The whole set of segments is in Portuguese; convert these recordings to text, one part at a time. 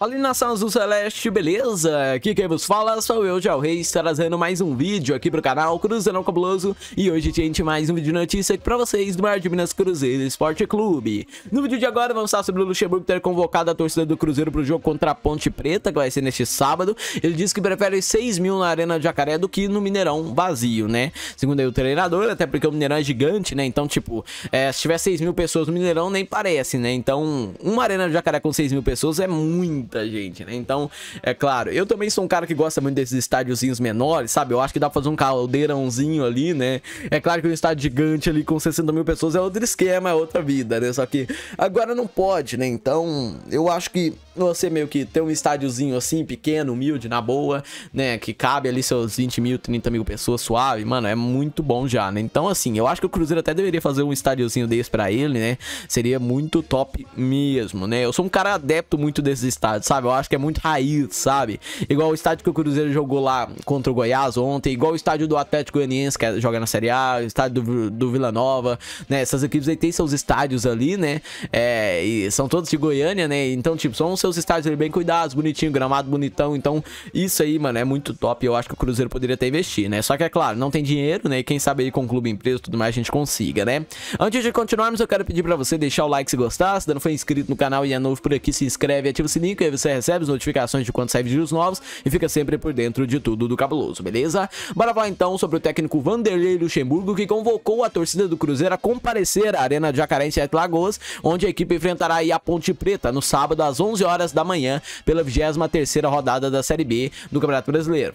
Fala nação azul celeste, beleza? Aqui quem vos fala sou eu, Jal Reis, trazendo mais um vídeo aqui pro canal Cruzeirão Cabuloso E hoje, gente, mais um vídeo de notícia aqui pra vocês do Mar de Minas Cruzeiro Esporte Clube No vídeo de agora vamos falar sobre o Luxemburgo ter convocado a torcida do Cruzeiro pro jogo contra a Ponte Preta, que vai ser neste sábado Ele disse que prefere 6 mil na Arena de Jacaré do que no Mineirão vazio, né? Segundo aí o treinador, até porque o Mineirão é gigante, né? Então, tipo, é, se tiver 6 mil pessoas no Mineirão nem parece, né? Então, uma Arena de Jacaré com 6 mil pessoas é muito muita gente, né? Então, é claro, eu também sou um cara que gosta muito desses estádiozinhos menores, sabe? Eu acho que dá pra fazer um caldeirãozinho ali, né? É claro que um estádio gigante ali com 60 mil pessoas é outro esquema, é outra vida, né? Só que agora não pode, né? Então, eu acho que você meio que ter um estádiozinho assim, pequeno, humilde, na boa, né? Que cabe ali seus 20 mil, 30 mil pessoas suave, mano, é muito bom já, né? Então, assim, eu acho que o Cruzeiro até deveria fazer um estádiozinho desse pra ele, né? Seria muito top mesmo, né? Eu sou um cara adepto muito desses estádios, sabe? Eu acho que é muito raiz, sabe? Igual o estádio que o Cruzeiro jogou lá contra o Goiás ontem, igual o estádio do Atlético Goianiense, que é, joga na Série A, o estádio do, do Vila Nova, né? Essas equipes aí têm seus estádios ali, né? É, e são todos de Goiânia, né? Então, tipo, são seus os estádios bem cuidados, bonitinho, gramado bonitão. Então, isso aí, mano, é muito top. Eu acho que o Cruzeiro poderia até investir, né? Só que é claro, não tem dinheiro, né? E quem sabe aí com o clube empresa e tudo mais a gente consiga, né? Antes de continuarmos, eu quero pedir pra você deixar o like se gostar. Se ainda não foi inscrito no canal e é novo por aqui, se inscreve e ativa o sininho que aí você recebe as notificações de quando sai vídeos novos e fica sempre por dentro de tudo do cabuloso, beleza? Bora falar então sobre o técnico Vanderlei Luxemburgo que convocou a torcida do Cruzeiro a comparecer à Arena de Jacaré em Sete Lagoas, onde a equipe enfrentará aí a Ponte Preta no sábado às 11 horas horas da manhã pela 23ª rodada da Série B do Campeonato Brasileiro.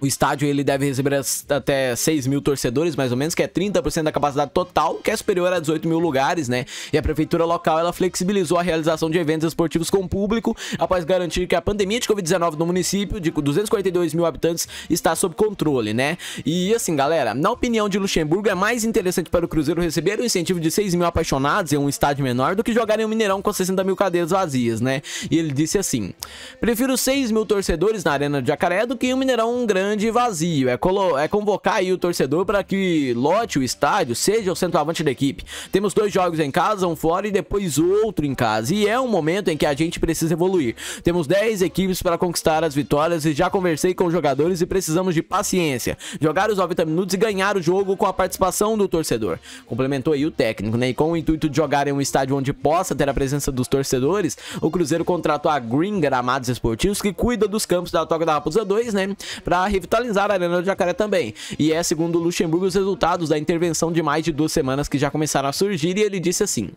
O estádio ele deve receber até 6 mil torcedores, mais ou menos, que é 30% da capacidade total, que é superior a 18 mil lugares, né? E a prefeitura local ela flexibilizou a realização de eventos esportivos com público após garantir que a pandemia de Covid-19 no município, de 242 mil habitantes, está sob controle, né? E assim, galera, na opinião de Luxemburgo, é mais interessante para o Cruzeiro receber um incentivo de 6 mil apaixonados em um estádio menor do que jogar em um Mineirão com 60 mil cadeiras vazias, né? E ele disse assim: prefiro 6 mil torcedores na Arena de Jacaré do que um Mineirão grande grande vazio. É, colo é convocar aí o torcedor para que lote o estádio, seja o centroavante da equipe. Temos dois jogos em casa, um fora e depois outro em casa. E é um momento em que a gente precisa evoluir. Temos 10 equipes para conquistar as vitórias e já conversei com os jogadores e precisamos de paciência. Jogar os 90 minutos e ganhar o jogo com a participação do torcedor. Complementou aí o técnico, né? E com o intuito de jogar em um estádio onde possa ter a presença dos torcedores, o Cruzeiro contratou a Green Gramados Esportivos, que cuida dos campos da Toca da Raposa 2, né? Para revitalizar a Arena do Jacaré também. E é, segundo Luxemburgo, os resultados da intervenção de mais de duas semanas que já começaram a surgir e ele disse assim,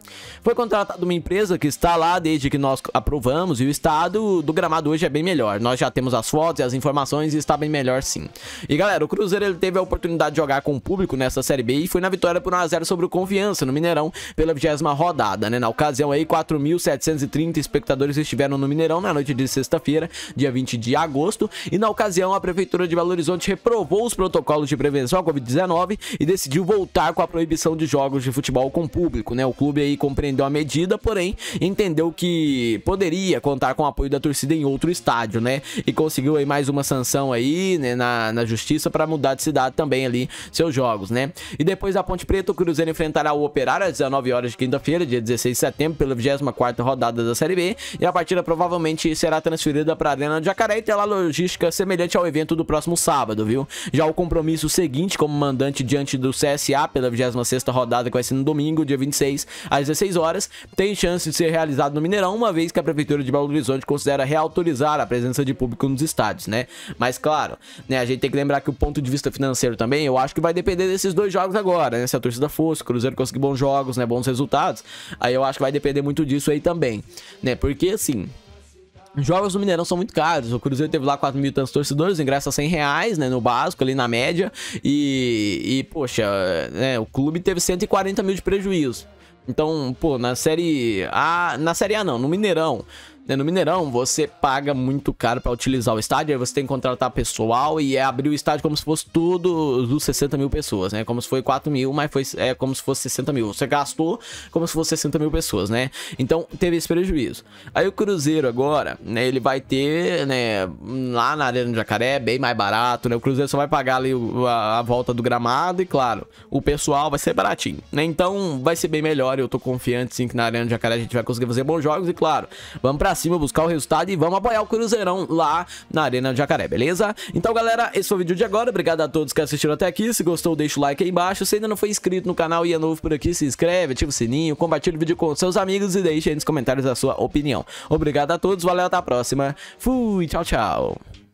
foi contratada uma empresa que está lá desde que nós aprovamos e o estado do gramado hoje é bem melhor. Nós já temos as fotos e as informações e está bem melhor sim. E galera, o Cruzeiro ele teve a oportunidade de jogar com o público nessa Série B e foi na vitória por 1x0 sobre o Confiança no Mineirão pela 20 rodada, né? Na ocasião aí 4.730 espectadores estiveram no Mineirão na noite de sexta-feira, dia 20 de agosto, e na ocasião a Prefeitura de Belo Horizonte reprovou os protocolos de prevenção à Covid-19 e decidiu voltar com a proibição de jogos de futebol com público. Né? O clube aí compreendeu a medida, porém entendeu que poderia contar com o apoio da torcida em outro estádio, né? E conseguiu aí mais uma sanção aí né, na, na justiça para mudar de cidade também ali seus jogos, né? E depois da Ponte Preta, o Cruzeiro enfrentará o Operário às 19 horas de quinta-feira, dia 16 de setembro, pela 24 rodada da Série B, e a partida provavelmente será transferida para a Arena de Jacaré e terá logística semelhante ao evento do próximo próximo sábado, viu? Já o compromisso seguinte como mandante diante do CSA pela 26ª rodada que vai ser no domingo, dia 26, às 16 horas, tem chance de ser realizado no Mineirão, uma vez que a Prefeitura de Belo Horizonte considera reautorizar a presença de público nos estádios, né? Mas claro, né, a gente tem que lembrar que o ponto de vista financeiro também, eu acho que vai depender desses dois jogos agora, né? Se a torcida fosse, o Cruzeiro conseguir bons jogos, né, bons resultados, aí eu acho que vai depender muito disso aí também, né? Porque assim, Jogos do Mineirão são muito caros. O Cruzeiro teve lá 4 mil tantos torcedores, ingresso a 100 reais, né? No básico, ali na média. E, e poxa, né, o clube teve 140 mil de prejuízo. Então, pô, na série A. Na série A não, no Mineirão. Né? No Mineirão, você paga muito caro para utilizar o estádio, aí você tem que contratar pessoal e é abrir o estádio como se fosse tudo dos 60 mil pessoas, né? Como se foi 4 mil, mas foi é, como se fosse 60 mil. Você gastou como se fosse 60 mil pessoas, né? Então teve esse prejuízo. Aí o Cruzeiro agora, né? Ele vai ter, né? Lá na Arena do Jacaré, bem mais barato, né? O Cruzeiro só vai pagar ali a, a volta do gramado e, claro, o pessoal vai ser baratinho, né? Então vai ser bem melhor. Eu tô confiante sim que na Arena do Jacaré a gente vai conseguir fazer bons jogos e, claro, vamos pra cima, buscar o resultado e vamos apoiar o Cruzeirão lá na Arena do Jacaré, beleza? Então, galera, esse foi o vídeo de agora. Obrigado a todos que assistiram até aqui. Se gostou, deixa o like aí embaixo. Se ainda não foi inscrito no canal e é novo por aqui, se inscreve, ativa o sininho, compartilha o vídeo com seus amigos e deixe aí nos comentários a sua opinião. Obrigado a todos, valeu, até a próxima. Fui, tchau, tchau.